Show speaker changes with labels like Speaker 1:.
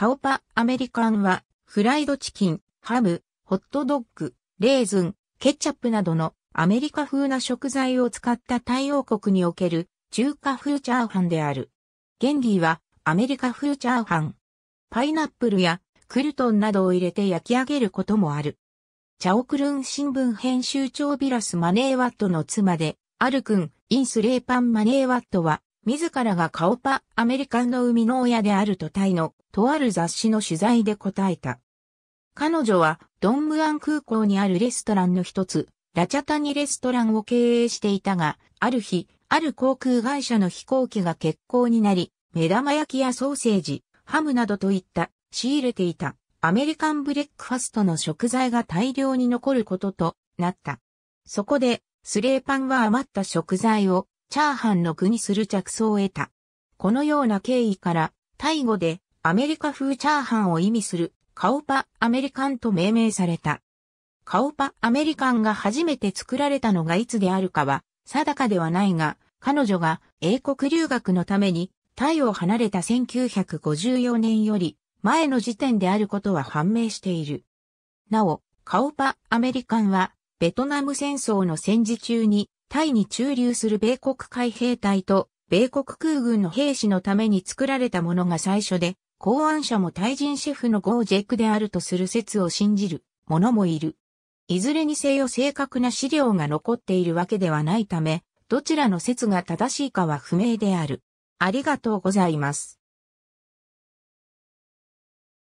Speaker 1: カオパアメリカンは、フライドチキン、ハム、ホットドッグ、レーズン、ケチャップなどのアメリカ風な食材を使った太陽国における中華風チャーハンである。原理はアメリカ風チャーハン。パイナップルやクルトンなどを入れて焼き上げることもある。チャオクルン新聞編集長ビラス・マネーワットの妻で、アル君、インス・レーパン・マネーワットは、自らがカオパ、アメリカンの生みの親であるとタイの、とある雑誌の取材で答えた。彼女は、ドンムアン空港にあるレストランの一つ、ラチャタニレストランを経営していたが、ある日、ある航空会社の飛行機が欠航になり、目玉焼きやソーセージ、ハムなどといった、仕入れていた、アメリカンブレックファストの食材が大量に残ることとなった。そこで、スレーパンは余った食材をチャーハンの具にする着想を得た。このような経緯から、タイ語でアメリカ風チャーハンを意味するカオパアメリカンと命名された。カオパアメリカンが初めて作られたのがいつであるかは定かではないが、彼女が英国留学のためにタイを離れた1954年より前の時点であることは判明している。なお、カオパアメリカンはベトナム戦争の戦時中にタイに駐留する米国海兵隊と米国空軍の兵士のために作られたものが最初で、考案者もタイ人シェフのゴージェクであるとする説を信じる者もいる。いずれにせよ正確な資料が残っているわけではないため、どちらの説が正しいかは不明である。ありがとうございます。